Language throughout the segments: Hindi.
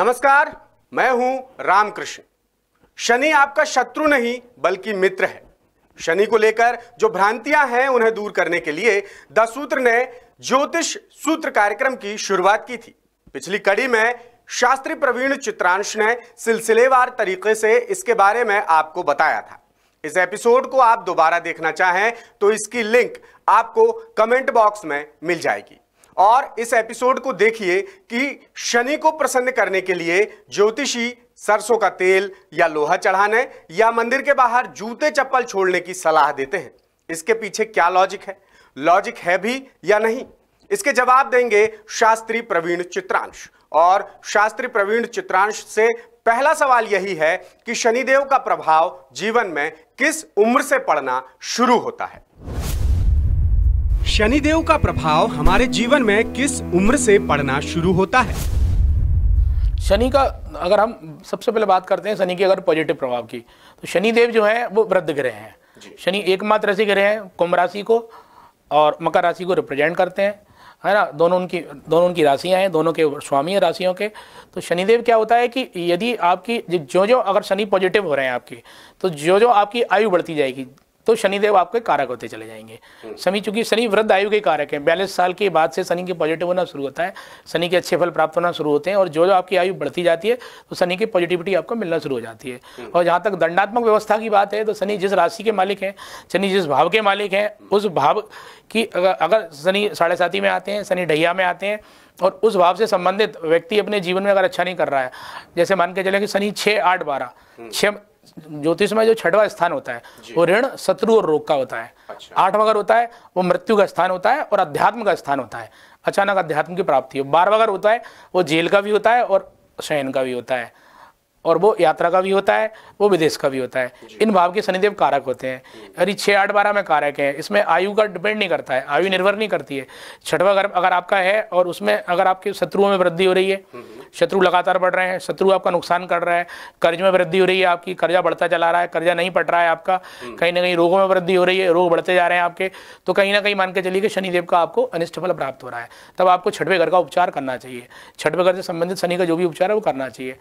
नमस्कार मैं हूं रामकृष्ण शनि आपका शत्रु नहीं बल्कि मित्र है शनि को लेकर जो भ्रांतियां हैं उन्हें दूर करने के लिए दस सूत्र ने ज्योतिष सूत्र कार्यक्रम की शुरुआत की थी पिछली कड़ी में शास्त्री प्रवीण चित्रांश ने सिलसिलेवार तरीके से इसके बारे में आपको बताया था इस एपिसोड को आप दोबारा देखना चाहें तो इसकी लिंक आपको कमेंट बॉक्स में मिल जाएगी और इस एपिसोड को देखिए कि शनि को प्रसन्न करने के लिए ज्योतिषी सरसों का तेल या लोहा चढ़ाने या मंदिर के बाहर जूते चप्पल छोड़ने की सलाह देते हैं इसके पीछे क्या लॉजिक है लॉजिक है भी या नहीं इसके जवाब देंगे शास्त्री प्रवीण चित्रांश और शास्त्री प्रवीण चित्रांश से पहला सवाल यही है कि शनिदेव का प्रभाव जीवन में किस उम्र से पड़ना शुरू होता है शनिदेव का प्रभाव हमारे जीवन में किस उम्र से पड़ना शुरू होता है शनि का अगर हम सबसे पहले बात करते हैं शनि के अगर पॉजिटिव प्रभाव की तो शनिदेव जो है वो वृद्ध ग्रह हैं शनि एकमात्र राशि ग्रह हैं कुंभ राशि को और मकर राशि को रिप्रेजेंट करते हैं है ना दोनों उनकी दोनों उनकी राशियाँ हैं दोनों के स्वामी हैं राशियों के तो शनिदेव क्या होता है कि यदि आपकी जो जो अगर शनि पॉजिटिव हो रहे हैं आपकी तो जो जो आपकी आयु बढ़ती जाएगी तो शनिदेव आपके कारक होते चले जाएंगे हम्म। शनि चूंकि शनि वृद्ध आयु के कारक हैं बयालीस साल के बाद से शनि के पॉजिटिव होना शुरू होता है शनि के अच्छे फल प्राप्त होना शुरू होते हैं और जो जो आपकी आयु बढ़ती जाती है तो शनि की पॉजिटिविटी आपको मिलना शुरू हो जाती है हम्म। और जहाँ तक दंडात्मक व्यवस्था की बात है तो शनि जिस राशि के मालिक हैं शनि जिस भाव के मालिक हैं उस भाव की अगर शनि साढ़े साथी में आते हैं शनि ढैया में आते हैं और उस भाव से संबंधित व्यक्ति अपने जीवन में अगर अच्छा नहीं कर रहा है जैसे मान के चले कि शनि छः आठ बारह हम्म। छः ज्योतिष में जो छठवा स्थान होता है वो ऋण शत्रु और रोग का होता है अच्छा। आठ वगर होता है वो मृत्यु का स्थान होता है और अध्यात्म का स्थान होता है अचानक अध्यात्म की प्राप्ति हो बार वगर होता है वो जेल का भी होता है और शयन का भी होता है और वो यात्रा का भी होता है वो विदेश का भी होता है इन भाव के शनिदेव कारक होते हैं हम्म। अरे छः आठ बारह में कारक हैं इसमें आयु का डिपेंड नहीं करता है आयु निर्भर नहीं करती है छठवा गर्भ अगर आपका है और उसमें अगर आपके शत्रुओं में वृद्धि हो रही है हम्म, हम्म। शत्रु लगातार बढ़ रहे हैं शत्रु आपका नुकसान कर रहा है कर्ज में वृद्धि हो रही है आपकी कर्जा बढ़ता चला रहा है कर्जा नहीं पट रहा है आपका कहीं ना कहीं रोगों में वृद्धि हो रही है रोग बढ़ते जा रहे हैं आपके तो कहीं ना कहीं मान के चलिए कि शनिदेव का आपको अनिष्ट फल प्राप्त हो रहा है तब आपको छठवें घर का उपचार करना चाहिए छठवें घर से संबंधित शनि का जो भी उपचार है वो करना चाहिए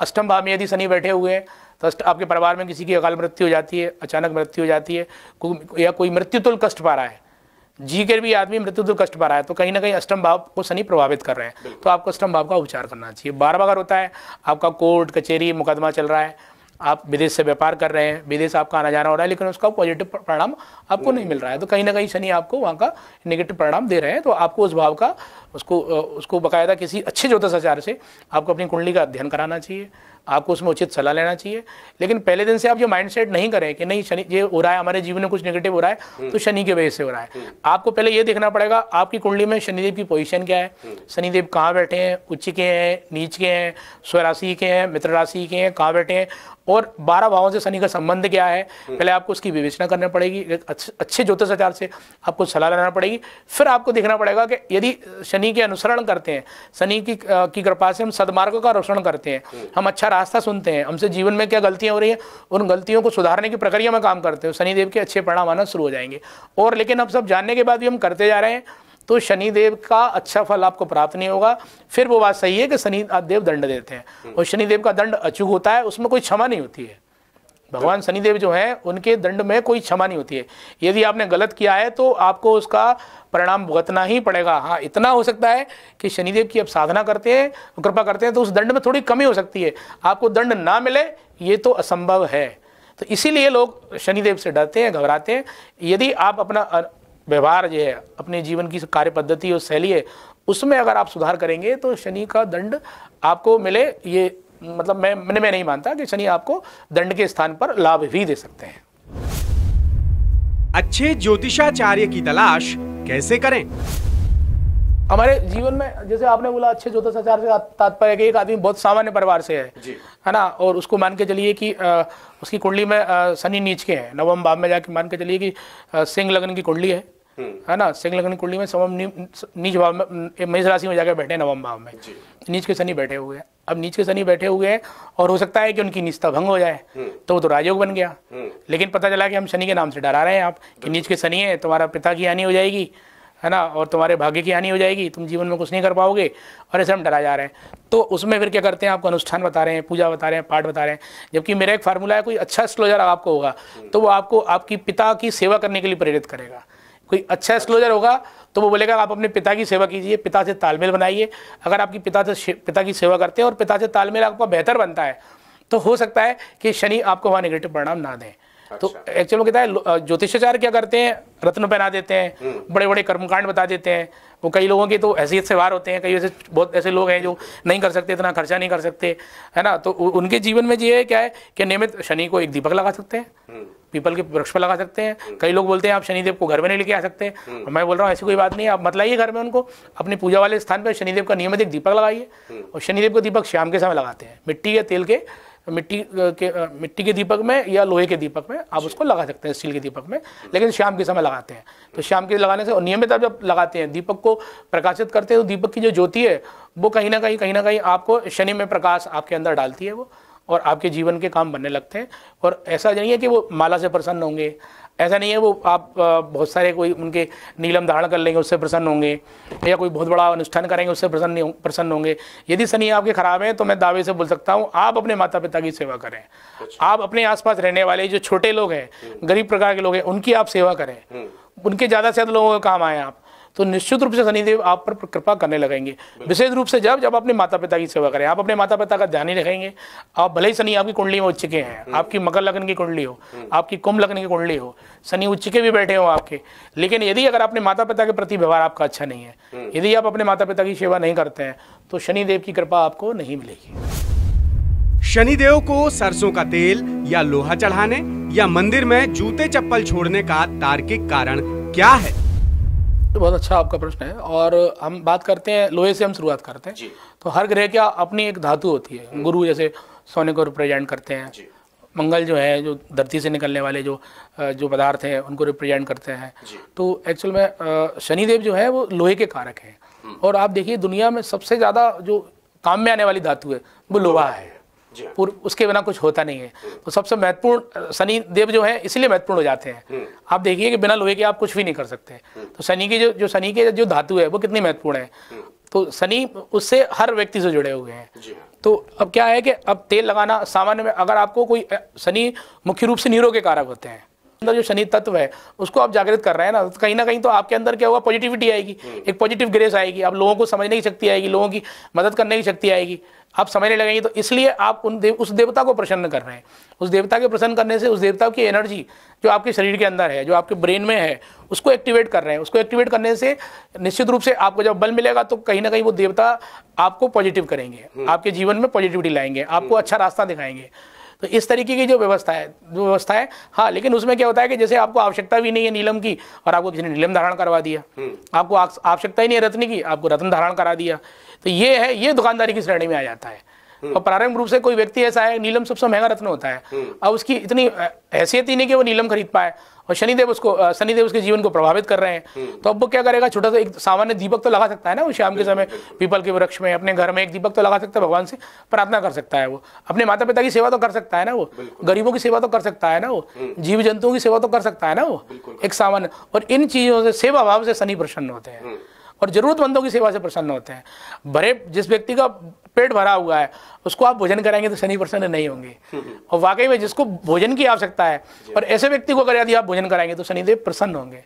अष्टम भाव आप यदि शनि बैठे हुए हैं तो आपके परिवार में किसी की अकाल मृत्यु हो जाती है अचानक मृत्यु हो जाती है को, या कोई तुल कष्ट पा रहा है जी के भी आदमी तुल कष्ट पा रहा है तो कहीं ना कहीं अष्टम भाव को शनि प्रभावित कर रहे हैं तो आपको अष्टम भाव का उपचार करना चाहिए बार बार होता है आपका कोर्ट कचहरी मुकदमा चल रहा है आप विदेश से व्यापार कर रहे हैं विदेश आपका आना जाना हो रहा है लेकिन उसका पॉजिटिव परिणाम आपको नहीं, मिल रहा है तो कहीं ना कहीं शनि आपको वहाँ का नेगेटिव परिणाम दे रहे हैं तो आपको उस भाव का उसको उसको बकायदा किसी अच्छे ज्योतिषाचार से आपको अपनी कुंडली का अध्ययन कराना चाहिए आपको उसमें उचित सलाह लेना चाहिए लेकिन पहले दिन से आप जो माइंड सेट नहीं करें कि नहीं शनि ये हो रहा है हमारे जीवन में कुछ नेगेटिव हो रहा है हम्म। तो शनि की वजह से हो रहा है हम्म। आपको पहले ये देखना पड़ेगा आपकी कुंडली में शनिदेव की पोजिशन क्या है हम्म। शनिदेव कहाँ बैठे हैं उच्च के हैं नीच के हैं स्वराशि के हैं मित्र राशि के हैं कहाँ बैठे हैं और बारह भावों से शनि का संबंध क्या है पहले आपको उसकी विवेचना करना पड़ेगी अच्छे ज्योतिष आचार से आपको सलाह लेना पड़ेगी फिर आपको देखना पड़ेगा कि यदि शनि के अनुसरण करते हैं शनि की कृपा से हम सदमार्ग का अनुसरण करते हैं हम अच्छा रास्ता सुनते हैं हमसे जीवन में क्या गलतियां हो रही है उन गलतियों को सुधारने की प्रक्रिया में काम करते हैं शनिदेव के अच्छे परिणाम आना शुरू हो जाएंगे और लेकिन अब सब जानने के बाद भी हम करते जा रहे हैं तो शनिदेव का अच्छा फल आपको प्राप्त नहीं होगा फिर वो बात सही है कि शनि देव दंड देते हैं हम्म। और शनिदेव का दंड अचूक होता है उसमें कोई क्षमा नहीं होती है भगवान शनिदेव जो हैं उनके दंड में कोई क्षमा नहीं होती है यदि आपने गलत किया है तो आपको उसका परिणाम भुगतना ही पड़ेगा हाँ इतना हो सकता है कि शनिदेव की आप साधना करते हैं कृपा करते हैं तो उस दंड में थोड़ी कमी हो सकती है आपको दंड ना मिले ये तो असंभव है तो इसीलिए लोग शनिदेव से डरते हैं घबराते हैं यदि आप अपना व्यवहार जो है अपने जीवन की कार्य पद्धति और शैली है उसमें अगर आप सुधार करेंगे तो शनि का दंड आपको मिले ये मतलब मैं मैंने मैं नहीं मानता कि शनि आपको दंड के स्थान पर लाभ भी दे सकते हैं अच्छे ज्योतिषाचार्य की तलाश कैसे करें हमारे जीवन में जैसे आपने बोला अच्छे ज्योतिषाचार्य से तात्पर्य कि एक आदमी बहुत सामान्य परिवार से है है ना और उसको मान के चलिए कि आ, उसकी कुंडली में शनि नीच के हैं नवम भाव में जाके मान के चलिए कि सिंह लग्न की कुंडली है हम्म। है ना सिंह लग्न की कुंडली में सवम नीच भाव में मेष राशि में जाकर बैठे नवम भाव में नीच के शनि बैठे हुए हैं अब नीच के सनी बैठे हुए हैं और हो सकता है कि उनकी निष्ठा भंग हो जाए हम्म। तो वो तो राजयोग बन गया हम्म। लेकिन पता चला कि हम शनि के नाम से डरा रहे हैं आप कि नीच के शनि है तुम्हारा पिता की हानि हो जाएगी है ना और तुम्हारे भाग्य की हानि हो जाएगी तुम जीवन में कुछ नहीं कर पाओगे और ऐसे हम डरा जा रहे हैं तो उसमें फिर क्या करते हैं आपको अनुष्ठान बता रहे हैं पूजा बता रहे हैं पाठ बता रहे हैं जबकि मेरा एक फार्मूला है कोई अच्छा स्लोजर आपको होगा हम्म। तो वो आपको आपकी पिता की सेवा करने के लिए प्रेरित करेगा कोई अच्छा एक्सक्लोजर होगा तो वो बोलेगा आप अपने पिता की सेवा कीजिए पिता से तालमेल बनाइए अगर आपकी पिता से पिता की सेवा करते हैं और पिता से तालमेल आपका बेहतर बनता है तो हो सकता है कि शनि आपको वहाँ निगेटिव परिणाम ना दें तो एक्चुअल अच्छा। में कहता है ज्योतिषाचार क्या करते हैं रत्न पहना देते हैं हम्म। बड़े बड़े कर्मकांड बता देते हैं वो कई लोगों के तो हैसियत से वार होते हैं कई ऐसे बहुत ऐसे लोग हैं जो नहीं कर सकते इतना खर्चा नहीं कर सकते है ना तो उनके जीवन में ये क्या है कि नियमित शनि को एक दीपक लगा सकते हैं हम्म। पीपल के वृक्ष पर लगा सकते हैं हम्म। कई लोग बोलते हैं आप शनिदेव को घर में नहीं लेके आ सकते और मैं बोल रहा हूँ ऐसी कोई बात नहीं आप मत लाइए घर में उनको अपने पूजा वाले स्थान पर शनिदेव का नियमित एक दीपक लगाइए और शनिदेव को दीपक शाम के समय लगाते हैं मिट्टी या तेल के मिट्टी के मिट्टी के दीपक में या लोहे के दीपक में आप उसको लगा सकते हैं स्टील के दीपक में लेकिन शाम के समय लगाते हैं तो शाम के लगाने से नियमित आप जब लगाते हैं दीपक को प्रकाशित करते हैं तो दीपक की जो ज्योति है वो कहीं ना कहीं कहीं ना कहीं आपको शनि में प्रकाश आपके अंदर डालती है वो और आपके जीवन के काम बनने लगते हैं और ऐसा नहीं है कि वो माला से प्रसन्न होंगे ऐसा नहीं है वो आप बहुत सारे कोई उनके नीलम धारण कर लेंगे उससे प्रसन्न होंगे या कोई बहुत बड़ा अनुष्ठान करेंगे उससे प्रसन्न नहीं प्रसन्न होंगे यदि शनि आपके खराब हैं तो मैं दावे से बोल सकता हूँ आप अपने माता पिता की सेवा करें अच्छा। आप अपने आसपास रहने वाले जो छोटे लोग हैं हम्म। गरीब प्रकार के लोग हैं उनकी आप सेवा करें हम्म। उनके ज़्यादा से ज़्यादा लोगों का काम आए आप तो निश्चित रूप से शनिदेव आप पर कृपा करने लगेंगे विशेष रूप से जब जब अपने माता पिता की सेवा करें आप अपने माता पिता का ध्यान ही रखेंगे आप भले ही शनि आपकी कुंडली में उच्चके हैं हम्म। आपकी मकर लग्न की कुंडली हो हम्म। आपकी कुंभ लग्न की कुंडली हो शनि उच्चके भी बैठे हो आपके लेकिन यदि अगर अपने माता पिता के प्रति व्यवहार आपका अच्छा नहीं है हम्म। यदि आप अपने माता पिता की सेवा नहीं करते हैं तो शनिदेव की कृपा आपको नहीं मिलेगी शनिदेव को सरसों का तेल या लोहा चढ़ाने या मंदिर में जूते चप्पल छोड़ने का तार्किक कारण क्या है तो बहुत अच्छा आपका प्रश्न है और हम बात करते हैं लोहे से हम शुरुआत करते हैं तो हर ग्रह की अपनी एक धातु होती है हम्म। गुरु जैसे सोने को रिप्रेजेंट करते हैं मंगल जो है जो धरती से निकलने वाले जो जो पदार्थ हैं उनको रिप्रेजेंट करते हैं तो एक्चुअल में शनिदेव जो है वो लोहे के कारक हैं हम्म। और आप देखिए दुनिया में सबसे ज़्यादा जो काम में आने वाली धातु है वो लोहा है हाँ। पूर्व उसके बिना कुछ होता नहीं है तो सबसे महत्वपूर्ण शनि देव जो है इसलिए महत्वपूर्ण हो जाते हैं हम्म। आप देखिए कि बिना लोहे के आप कुछ भी नहीं कर सकते हम्म। तो शनि की जो जो शनि के जो धातु है वो कितनी महत्वपूर्ण है हम्म। तो शनि उससे हर व्यक्ति से जुड़े हुए हैं हाँ। तो अब क्या है कि अब तेल लगाना सामान्य में अगर आपको कोई शनि मुख्य रूप से नीरो के कारक होते हैं अंदर जो शनि तत्व है उसको आप जागृत कर रहे हैं ना तो कहीं ना कहीं तो आपके अंदर क्या होगा पॉजिटिविटी आएगी हम्म। एक पॉजिटिव ग्रेस आएगी आप लोगों को समझने की शक्ति आएगी लोगों की मदद करने की शक्ति आएगी आप समझने लगेंगे तो इसलिए आप उन देव, उस देवता को प्रसन्न कर रहे हैं उस देवता के प्रसन्न करने से उस देवता की एनर्जी जो आपके शरीर के अंदर है जो आपके ब्रेन में है उसको एक्टिवेट कर रहे हैं उसको एक्टिवेट करने से निश्चित रूप से आपको जब बल मिलेगा तो कहीं ना कहीं वो देवता आपको पॉजिटिव करेंगे हम्म। आपके जीवन में पॉजिटिविटी लाएंगे आपको हम्म। अच्छा रास्ता दिखाएंगे तो इस तरीके की जो व्यवस्था है जो व्यवस्था है हाँ लेकिन उसमें क्या होता है कि जैसे आपको आवश्यकता भी नहीं है नीलम की और आपको किसी ने नीलम धारण करवा दिया हम्म। आपको आवश्यकता ही नहीं है रत्न की आपको रत्न धारण करा दिया तो ये है ये दुकानदारी की श्रेणी में आ जाता है और प्रारंभ रूप से कोई व्यक्ति ऐसा है नीलम सबसे महंगा रत्न होता है हम्म। अब उसकी इतनी हैसियत ही नहीं कि वो नीलम खरीद पाए और शनिदेव उसको शनिदेव उसके जीवन को प्रभावित कर रहे हैं हम्म। तो अब वो क्या करेगा छोटा सा एक सामान्य दीपक तो लगा सकता है ना वो शाम के समय पीपल के वृक्ष में अपने घर में एक दीपक तो लगा सकता है भगवान से प्रार्थना कर सकता है वो अपने माता पिता की सेवा तो कर सकता है ना वो गरीबों की सेवा तो कर सकता है ना वो हम्म। जीव जंतुओं की सेवा तो कर सकता है ना वो एक सामान्य और इन चीजों से सेवा भाव से शनि प्रसन्न होते हैं और ज़रूरतमंदों की सेवा से प्रसन्न होते हैं भरे जिस व्यक्ति का पेट भरा हुआ है उसको आप भोजन कराएंगे तो शनि प्रसन्न नहीं होंगे और वाकई में जिसको भोजन की आवश्यकता है और ऐसे व्यक्ति को अगर यदि आप भोजन कराएंगे तो शनिदेव प्रसन्न होंगे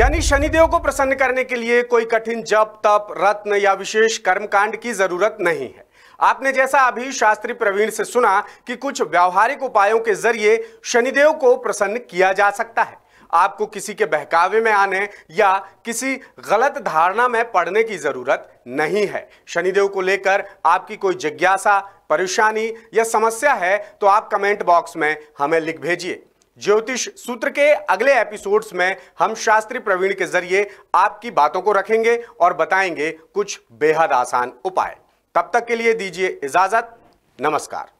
यानी शनिदेव को प्रसन्न करने के लिए कोई कठिन जप तप रत्न या विशेष कर्मकांड की जरूरत नहीं है आपने जैसा अभी शास्त्री प्रवीण से सुना कि कुछ व्यावहारिक उपायों के जरिए शनिदेव को प्रसन्न किया जा सकता है आपको किसी के बहकावे में आने या किसी गलत धारणा में पड़ने की ज़रूरत नहीं है शनिदेव को लेकर आपकी कोई जिज्ञासा परेशानी या समस्या है तो आप कमेंट बॉक्स में हमें लिख भेजिए ज्योतिष सूत्र के अगले एपिसोड्स में हम शास्त्री प्रवीण के जरिए आपकी बातों को रखेंगे और बताएंगे कुछ बेहद आसान उपाय तब तक के लिए दीजिए इजाजत नमस्कार